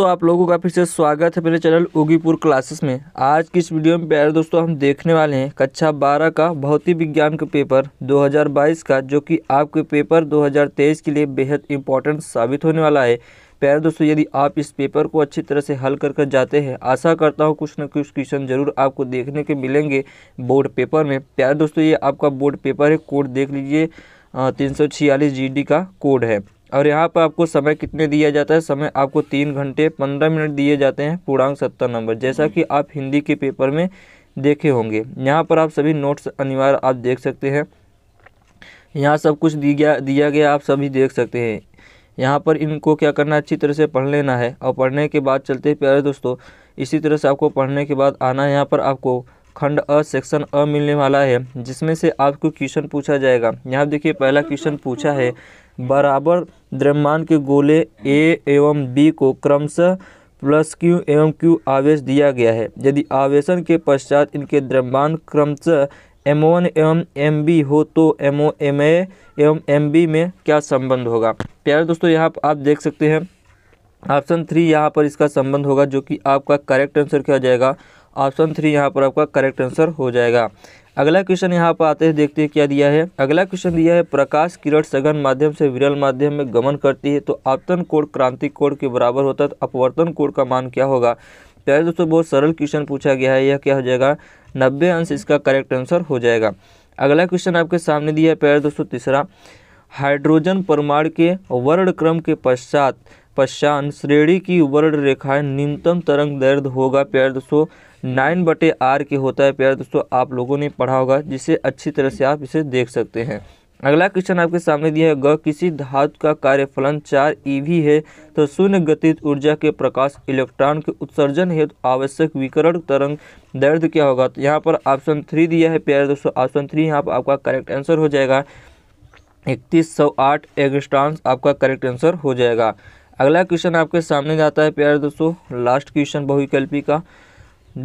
दोस्तों आप लोगों का फिर से स्वागत है मेरे चैनल उगीपुर क्लासेस में आज की इस वीडियो में प्यारे दोस्तों हम देखने वाले हैं कक्षा 12 का भौतिक विज्ञान का पेपर 2022 का जो कि आपके पेपर 2023 के लिए बेहद इंपॉर्टेंट साबित होने वाला है प्यारे दोस्तों यदि आप इस पेपर को अच्छी तरह से हल कर कर जाते हैं आशा करता हूँ कुछ ना कुछ क्वेश्चन जरूर आपको देखने के मिलेंगे बोर्ड पेपर में प्यारे दोस्तों ये आपका बोर्ड पेपर है कोड देख लीजिए तीन सौ का कोड है और यहाँ पर आपको समय कितने दिया जाता है समय आपको तीन घंटे पंद्रह मिनट दिए जाते हैं पूर्णांक सत्तर नंबर जैसा हम्म। कि आप हिंदी के पेपर में देखे होंगे यहाँ पर आप सभी नोट्स अनिवार्य आप देख सकते हैं यहाँ सब कुछ दिया दिया गया आप सभी देख सकते हैं यहाँ पर इनको क्या करना अच्छी तरह से पढ़ लेना है और पढ़ने के बाद चलते प्यारे दोस्तों इसी तरह से आपको पढ़ने के बाद आना है यहाँ पर आपको खंड अ सेक्शन अ मिलने वाला है जिसमें से आपको क्वेश्चन पूछा जाएगा यहाँ देखिए पहला क्वेश्चन पूछा है बराबर द्रव्यमान के गोले ए एवं बी को क्रमशः प्लस क्यू एवं क्यू आवेश दिया गया है यदि आवेशन के पश्चात इनके द्रव्यमान क्रमशः एम वन एवं एम बी हो तो एम ओ एम ए एवं एम बी में क्या संबंध होगा प्यारे दोस्तों यहाँ आप देख सकते हैं ऑप्शन थ्री यहाँ पर इसका संबंध होगा जो कि आपका करेक्ट आंसर क्या हो जाएगा ऑप्शन थ्री यहाँ पर आपका करेक्ट आंसर हो जाएगा अगला क्वेश्चन यहाँ पर आते हैं देखते हैं क्या दिया है अगला क्वेश्चन दिया है प्रकाश किरण सघन माध्यम से विरल माध्यम में गमन करती है तो आपतन कोड क्रांति कोड के बराबर होता है तो अपवर्तन कोड का मान क्या होगा प्यारे तो दोस्तों बहुत सरल क्वेश्चन पूछा गया है यह क्या हो जाएगा नब्बे अंश इसका करेक्ट आंसर हो जाएगा अगला क्वेश्चन आपके सामने दिया है प्यारे तो दोस्तों तीसरा हाइड्रोजन परमाणु के वर्ण क्रम के पश्चात पश्चात श्रेणी की वर्ण रेखाएं निम्नतम तरंग दर्द होगा प्यार दोस्तों नाइन बटे आर के होता है प्यार दोस्तों आप लोगों ने पढ़ा होगा जिसे अच्छी तरह से आप इसे देख सकते हैं अगला क्वेश्चन आपके सामने दिया है ग किसी धातु का कार्य फलन चार ईवी e है तो शून्य गतिज ऊर्जा के प्रकाश इलेक्ट्रॉन के उत्सर्जन हेतु तो आवश्यक विकरण तरंग दर्द क्या होगा तो यहाँ पर ऑप्शन थ्री दिया है प्यारे दोस्तों ऑप्शन थ्री यहाँ पर आपका करेक्ट आंसर हो जाएगा इकतीस सौ आठ एगस्टांस आपका करेक्ट आंसर हो जाएगा अगला क्वेश्चन आपके सामने जाता है प्यारे दोस्तों लास्ट क्वेश्चन बहुविकल्पी का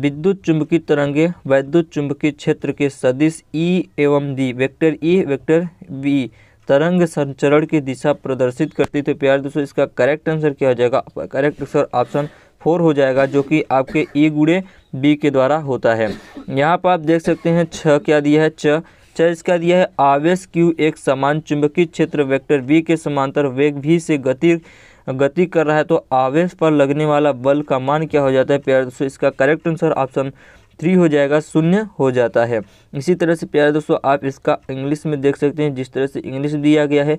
विद्युत चुंबकीय तरंगे वैद्युत चुंबकीय क्षेत्र के सदिश ई e एवं दी vector E e, vector B तरंग संचरण की दिशा प्रदर्शित करती तो प्यार दोस्तों इसका करेक्ट आंसर क्या हो जाएगा करेक्ट आंसर ऑप्शन फोर हो जाएगा जो कि आपके ई e गुड़े बी के द्वारा होता है यहाँ पर आप देख सकते हैं छ क्या दिया है छ छ इसका दिया है आवेश क्यू एक समान चुंबकीय क्षेत्र वेक्टर वी के समांतर वेग भी से गति गति कर रहा है तो आवेश पर लगने वाला बल का मान क्या हो जाता है प्यार दोस्तों इसका करेक्ट आंसर ऑप्शन थ्री हो जाएगा शून्य हो जाता है इसी तरह से प्यारे दोस्तों आप इसका इंग्लिश में देख सकते हैं जिस तरह से इंग्लिश दिया गया है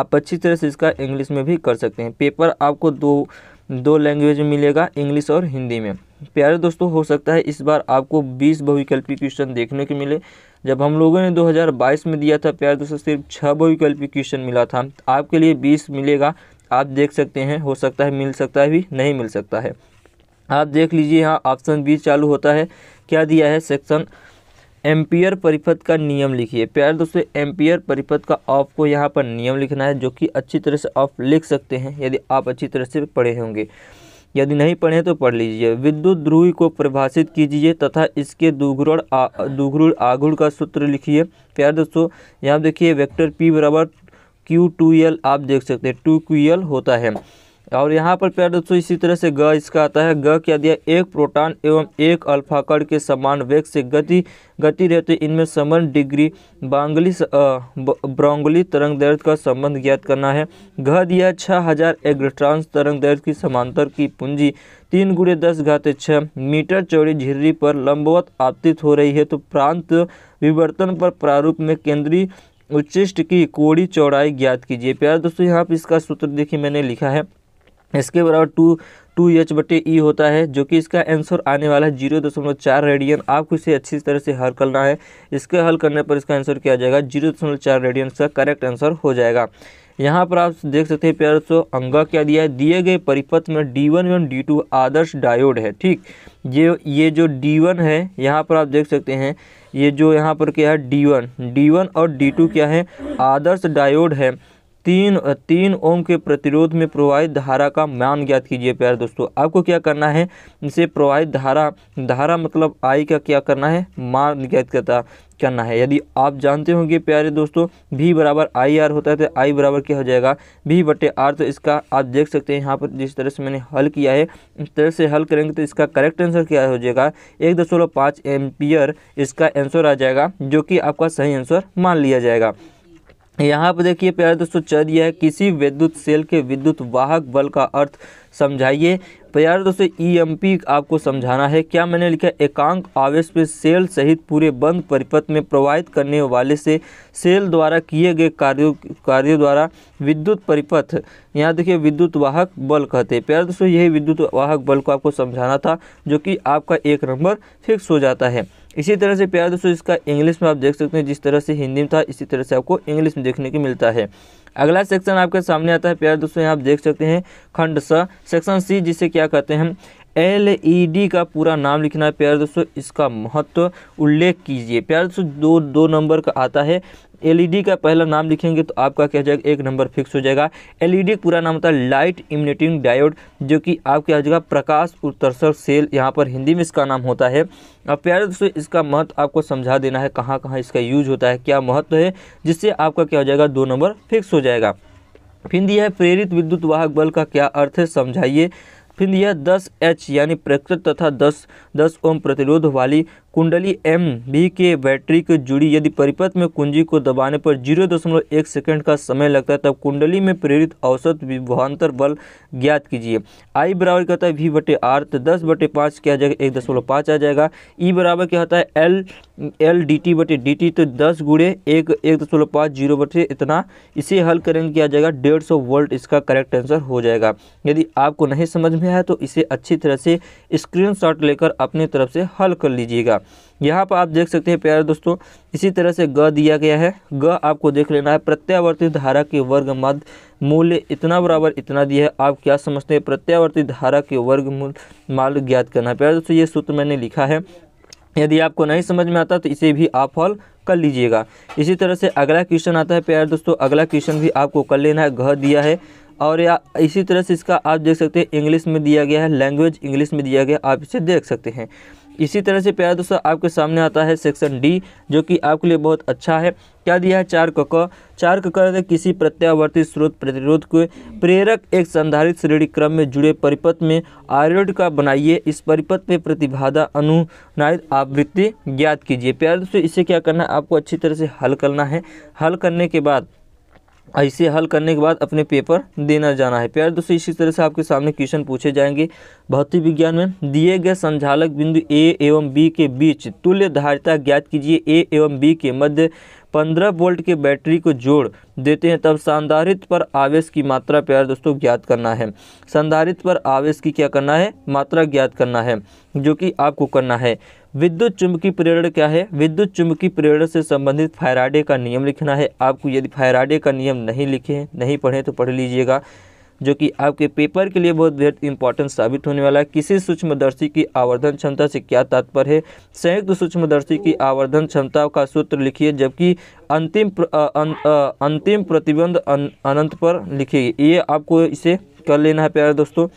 आप अच्छी तरह से इसका इंग्लिश में भी कर सकते हैं पेपर आपको दो दो लैंग्वेज में मिलेगा इंग्लिश और हिंदी में प्यारे दोस्तों हो सकता है इस बार आपको बीस बहुविकल्पी क्वेश्चन देखने को मिले जब हम लोगों ने 2022 में दिया था प्यारे दोस्तों सिर्फ छः बहुविकल्पी क्वेश्चन मिला था आपके लिए बीस मिलेगा आप देख सकते हैं हो सकता है मिल सकता है भी नहीं मिल सकता है आप देख लीजिए यहाँ ऑप्शन बी चालू होता है क्या दिया है सेक्शन एम्पियर परिपथ का नियम लिखिए प्यार दोस्तों एम्पियर परिपथ का आपको यहाँ पर नियम लिखना है जो कि अच्छी तरह से आप लिख सकते हैं यदि आप अच्छी तरह से पढ़े होंगे यदि नहीं पढ़े तो पढ़ लीजिए विद्युत ध्रुवी को परिभाषित कीजिए तथा इसके दुघुड़ दुघरुड़ आघुड़ का सूत्र लिखिए प्यार दोस्तों यहाँ देखिए वेक्टर पी बराबर क्यू टू एल आप देख सकते हैं टू क्यू एल होता है और यहाँ पर प्यार दोस्तों इसी तरह से ग इसका आता है ग क्या दिया एक प्रोटॉन एवं एक अल्फा कण के समान वेग से गति गति रहते इनमें समान डिग्री बांगली ब्रोंगली तरंग दर्द का संबंध ज्ञात करना है घ दिया छः हजार एग्रट्रांस तरंग दर्द की समांतर की पूंजी तीन गुड़े दस घाते छः मीटर चौड़ी झिर्री पर लंबवत आपतित हो रही है तो प्रांत विवर्तन पर प्रारूप में केंद्रीय उच्चिष्ट की कोड़ी चौड़ाई ज्ञात कीजिए प्यार दोस्तों यहाँ पर इसका सूत्र देखिए मैंने लिखा है इसके बराबर टू टू एच बटे ई होता है जो कि इसका आंसर आने वाला है जीरो दशमलव चार रेडियन आपको इसे अच्छी तरह से हल करना है इसके हल करने पर इसका आंसर किया जाएगा जीरो दशमलव चार रेडियन इसका करेक्ट आंसर हो जाएगा यहाँ पर आप देख सकते हैं प्यार सो अंगा क्या दिया है दिए गए परिपथ में डी वन एवं डी टू आदर्श डायोड है ठीक ये ये जो डी वन है यहाँ पर आप देख सकते हैं ये जो यहाँ पर क्या है डी वन डी वन और डी टू क्या है आदर्श डायोड है तीन तीन ओम के प्रतिरोध में प्रवाहित धारा का मान ज्ञात कीजिए प्यार दोस्तों आपको क्या करना है इसे प्रवाहित धारा धारा मतलब आई का क्या करना है मान ज्ञात करता करना है यदि आप जानते होंगे प्यारे दोस्तों भी बराबर आई आर होता है तो आई बराबर क्या हो जाएगा भी बटे आर तो इसका आप देख सकते हैं यहाँ पर जिस तरह से मैंने हल किया है इस तरह से हल करेंगे तो इसका करेक्ट आंसर क्या हो जाएगा एक दशमलव पाँच एम्पियर इसका आंसर आ जाएगा जो कि आपका सही आंसर मान लिया जाएगा यहाँ पर देखिए प्यारे दोस्तों चल दिया है किसी विद्युत सेल के विद्युत वाहक बल का अर्थ समझाइए तो यार दोस्तों ईएमपी e आपको समझाना है क्या मैंने लिखा एकांक आवेश में सेल सहित पूरे बंद परिपथ में प्रवाहित करने वाले से सेल द्वारा किए गए कार्यों कार्यों द्वारा विद्युत परिपथ यहाँ देखिए विद्युत वाहक बल कहते हैं प्यार दोस्तों यही विद्युत वाहक बल को आपको समझाना था जो कि आपका एक नंबर फिक्स हो जाता है इसी तरह से प्यार दोस्तों इसका इंग्लिश में आप देख सकते हैं जिस तरह से हिंदी में था इसी तरह से आपको इंग्लिश में देखने को मिलता है अगला सेक्शन आपके सामने आता है प्यार दोस्तों यहाँ आप देख सकते हैं खंड स सेक्शन सी जिसे क्या कहते हैं एल ई डी का पूरा नाम लिखना है प्यारे दोस्तों इसका महत्व उल्लेख कीजिए प्यारे दोस्तों दो दो नंबर का आता है एल ई डी का पहला नाम लिखेंगे तो आपका क्या जाएगा एक नंबर फिक्स हो जाएगा एल डी का पूरा नाम होता है लाइट इमिनेटिंग डायोड जो कि आपके आ जाएगा प्रकाश उत्तरसर सेल यहाँ पर हिंदी में इसका नाम होता है अब प्यारे दोस्तों इसका महत्व आपको समझा देना है कहाँ कहाँ इसका यूज होता है क्या महत्व है जिससे आपका क्या हो जाएगा दो नंबर फिक्स हो जाएगा फिर दिया है प्रेरित विद्युत वाहक बल का क्या अर्थ है समझाइए फिर यह दस एच यानी प्रकृत तथा दस दस ओम प्रतिरोध वाली कुंडली एम बी के बैटरी के जुड़ी यदि परिपथ में कुंजी को दबाने पर जीरो दशमलव एक सेकेंड का समय लगता है तब कुंडली में प्रेरित औसत विभवान्तर बल ज्ञात कीजिए आई बराबर कहता है वी बटे आर तो दस बटे पाँच क्या आ जाएगा एक दशमलव पाँच आ जाएगा ई बराबर क्या होता है एल एल डी टी बटे डी टी तो दस गुड़े एक एक दशमलव पाँच जीरो बटे इतना इसे हल करेंगे क्या जाएगा डेढ़ सौ वोल्ट इसका करेक्ट आंसर हो जाएगा यदि आपको नहीं समझ में आया तो इसे अच्छी तरह से स्क्रीन लेकर अपनी तरफ से हल कर लीजिएगा होगा यहाँ पर आप देख सकते हैं प्यारे दोस्तों इसी तरह से ग दिया गया है ग आपको देख लेना है प्रत्यावर्ती धारा के वर्ग मध्य मूल्य इतना बराबर इतना दिया है आप क्या समझते हैं प्रत्यावर्ती धारा के वर्ग मूल मान ज्ञात करना है प्यारे दोस्तों ये सूत्र मैंने लिखा है यदि आपको नहीं समझ में आता तो इसे भी आप हॉल कर लीजिएगा इसी तरह से अगला क्वेश्चन आता है प्यारे दोस्तों अगला क्वेश्चन भी आपको कर लेना है घ दिया है और या इसी तरह से इसका आप देख सकते हैं इंग्लिश में दिया गया है लैंग्वेज इंग्लिश में दिया गया आप इसे देख सकते हैं इसी तरह से प्यारे दोस्तों आपके सामने आता है सेक्शन डी जो कि आपके लिए बहुत अच्छा है क्या दिया है चार कक चार कक किसी प्रत्यावर्ती स्रोत प्रतिरोध को प्रेरक एक संधारित श्रेणी क्रम में जुड़े परिपथ में आयोड का बनाइए इस परिपथ में प्रतिबाधा अनुनायित आवृत्ति ज्ञात कीजिए प्यारे दोस्तों इसे क्या करना है आपको अच्छी तरह से हल करना है हल करने के बाद ऐसे हल करने के बाद अपने पेपर देना जाना है प्यार दोस्तों इसी तरह से आपके सामने क्वेश्चन पूछे जाएंगे भौतिक विज्ञान में दिए गए संचालक बिंदु ए एवं बी के बीच तुल्य धारिता ज्ञात कीजिए ए एवं बी के मध्य पंद्रह वोल्ट के बैटरी को जोड़ देते हैं तब संधारित्र पर आवेश की मात्रा प्यार दोस्तों ज्ञात करना है संधारित्र पर आवेश की क्या करना है मात्रा ज्ञात करना है जो कि आपको करना है विद्युत चुंबकीय प्रेरण क्या है विद्युत चुंबकीय प्रेरण से संबंधित फायराडे का नियम लिखना है आपको यदि फायराडे का नियम नहीं लिखे नहीं पढ़े तो पढ़ लीजिएगा जो कि आपके पेपर के लिए बहुत बेहद इंपॉर्टेंट साबित होने वाला है किसी सूक्ष्मदर्शी की आवर्धन क्षमता से क्या तात्पर्य है संयुक्त सूक्ष्मदर्शी की आवर्धन क्षमता का सूत्र लिखिए जबकि अंतिम प्र, अं, अंतिम प्रतिबंध अनंत पर लिखिए ये आपको इसे कर लेना है प्यारे दोस्तों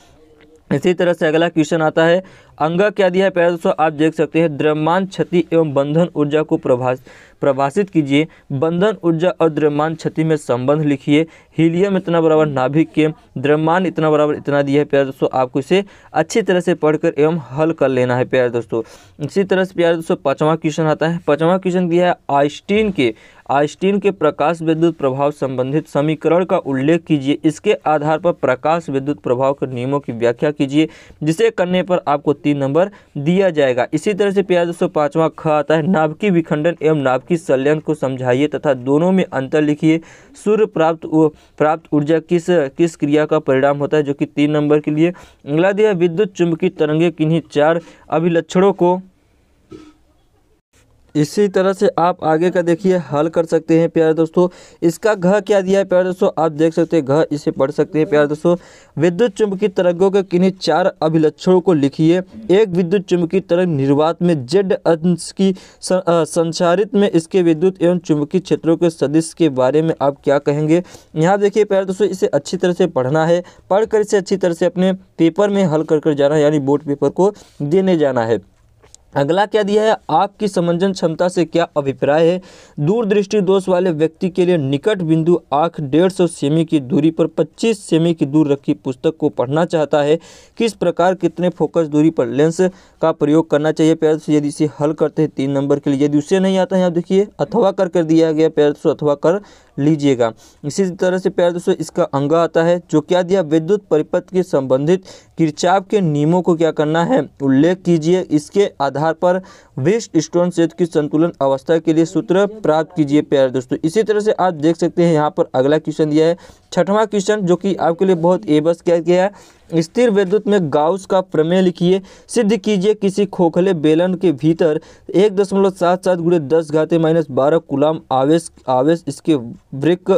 इसी तरह से अगला क्वेश्चन आता है अंगा क्या दिया है प्यारे दोस्तों आप देख सकते हैं द्रव्यमान क्षति एवं बंधन ऊर्जा को प्रभा प्रभाषित कीजिए बंधन ऊर्जा और द्रव्यमान क्षति में संबंध लिखिए हीलियम इतना बराबर नाभिक के द्रव्यमान इतना बराबर इतना दिया है प्यारे दोस्तों आपको इसे अच्छी तरह से पढ़कर एवं हल कर लेना है प्यारे दोस्तों इसी तरह से प्यारे दोस्तों पाँचवा क्वेश्चन आता है पाँचवा क्वेश्चन दिया है आइस्टीन के आइस्टीन के प्रकाश विद्युत प्रभाव संबंधित समीकरण का उल्लेख कीजिए इसके आधार पर प्रकाश विद्युत प्रभाव के नियमों की व्याख्या कीजिए जिसे करने पर आपको तीन तीन नंबर दिया जाएगा इसी तरह से प्यार दोस्तों पांचवा ख आता है नाभिकी विखंडन एवं नाभिकी संलयन को समझाइए तथा दोनों में अंतर लिखिए सूर्य प्राप्त प्राप्त ऊर्जा किस किस क्रिया का परिणाम होता है जो कि तीन नंबर के लिए अगला दिया विद्युत चुंबकीय तरंगे किन्हीं चार अभिलक्षणों को इसी तरह से आप आगे का देखिए हल कर सकते हैं प्यारे दोस्तों इसका घ क्या दिया है प्यारे दोस्तों आप देख सकते हैं घ इसे पढ़ सकते हैं प्यारे दोस्तों विद्युत चुंबकीय तरंगों के किन्हीं चार अभिलक्षणों को लिखिए एक विद्युत चुंबकीय तरंग निर्वात में जेड अंश की संचारित में इसके विद्युत एवं चुंबकीय क्षेत्रों के सदस्य के बारे में आप क्या कहेंगे यहाँ देखिए प्यारे दोस्तों इसे अच्छी तरह से पढ़ना है पढ़ इसे अच्छी तरह से अपने पेपर में हल कर कर जाना है यानी बोर्ड पेपर को देने जाना है अगला क्या दिया है आपकी समंजन क्षमता से क्या अभिप्राय है दूरदृष्टि दोष वाले व्यक्ति के लिए निकट बिंदु आँख डेढ़ सौ सेमी की दूरी पर पच्चीस सेमी की दूर रखी पुस्तक को पढ़ना चाहता है किस प्रकार कितने फोकस दूरी पर लेंस का प्रयोग करना चाहिए पैर से यदि इसे हल करते हैं तीन नंबर के लिए यदि उसे नहीं आता है आप देखिए अथवा कर कर दिया गया पैर अथवा कर लीजिएगा इसी तरह से प्यार दोस्तों इसका अंग आता है जो क्या दिया विद्युत परिपथ के संबंधित किरचाप के नियमों को क्या करना है उल्लेख कीजिए इसके आधार आधार पर वेस्ट स्टोन क्षेत्र की संतुलन अवस्था के लिए सूत्र प्राप्त कीजिए प्यारे दोस्तों इसी तरह से आप देख सकते हैं यहाँ पर अगला क्वेश्चन दिया है छठवां क्वेश्चन जो कि आपके लिए बहुत एबस किया गया है स्थिर विद्युत में गाउस का प्रमेय लिखिए सिद्ध कीजिए किसी खोखले बेलन के भीतर एक दशमलव सात सात गुड़े दस घाते माइनस बारह गुलाम आवेश आवेश इसके वृक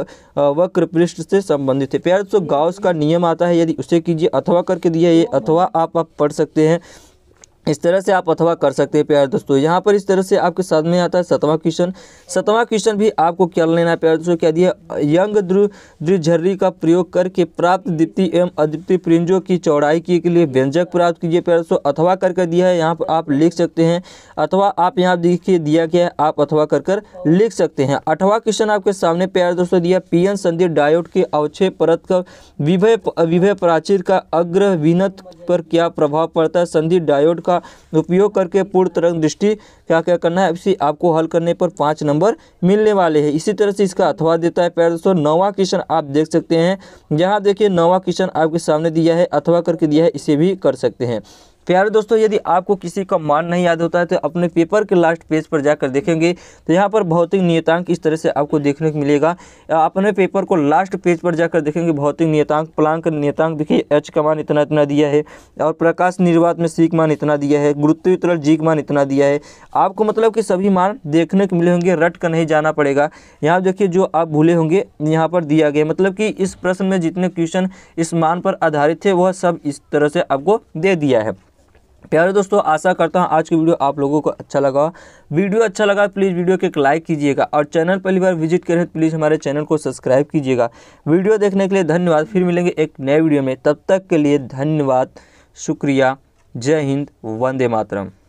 वक्र पृष्ठ से संबंधित है प्यार दोस्तों गाउस का नियम आता है यदि उसे कीजिए अथवा करके दिया ये अथवा आप, आप पढ़ सकते हैं इस तरह से आप अथवा कर सकते हैं प्यारे दोस्तों यहाँ पर इस तरह से आपके साथ में आता है सतवा क्वेश्चन सतवा क्वेश्चन भी आपको क्या लेना है प्यारे दोस्तों क्या दिया यंग द्विझर्री का प्रयोग करके प्राप्त दीप्ति एवं अदीप्ति प्रिंजों की चौड़ाई के लिए व्यंजक प्राप्त कीजिए प्यारे दोस्तों अथवा कर कर दिया है यहाँ पर आप लिख सकते हैं अथवा आप यहाँ देखिए दिया गया है आप अथवा कर कर लिख सकते हैं अठवा क्वेश्चन आपके सामने प्यारे दोस्तों दिया पी एन संधि डायोड के अवच्छे परत का विभय विभय प्राचीर का अग्र विनत पर क्या प्रभाव पड़ता है संधि डायोड का का उपयोग करके पूर्ण तरंग दृष्टि क्या क्या करना है इसी आपको हल करने पर पाँच नंबर मिलने वाले हैं इसी तरह से इसका अथवा देता है प्यार दोस्तों नवा क्वेश्चन आप देख सकते हैं यहाँ देखिए नवा क्वेश्चन आपके सामने दिया है अथवा करके दिया है इसे भी कर सकते हैं प्यारे दोस्तों यदि आपको किसी का मान नहीं याद होता है तो अपने पेपर के लास्ट पेज पर जाकर देखेंगे तो यहाँ पर भौतिक नियतांक इस तरह से आपको देखने को मिलेगा अपने पेपर को लास्ट पेज पर जाकर देखेंगे भौतिक नियतांक प्लांक नियतांक देखिए एच का मान इतना इतना दिया है और प्रकाश निर्वात में सी मान इतना दिया है गुरुत्वीतरण जी मान इतना दिया है आपको मतलब कि सभी मान देखने को मिले होंगे रट कर नहीं जाना पड़ेगा यहाँ देखिए जो आप भूले होंगे यहाँ पर दिया गया मतलब कि इस प्रश्न में जितने क्वेश्चन इस मान पर आधारित थे वह सब इस तरह से आपको दे दिया है प्यारे दोस्तों आशा करता हूँ आज की वीडियो आप लोगों को अच्छा लगा वीडियो अच्छा लगा प्लीज़ वीडियो को एक लाइक कीजिएगा और चैनल पहली बार विजिट करें तो प्लीज़ हमारे चैनल को सब्सक्राइब कीजिएगा वीडियो देखने के लिए धन्यवाद फिर मिलेंगे एक नए वीडियो में तब तक के लिए धन्यवाद शुक्रिया जय हिंद वंदे मातरम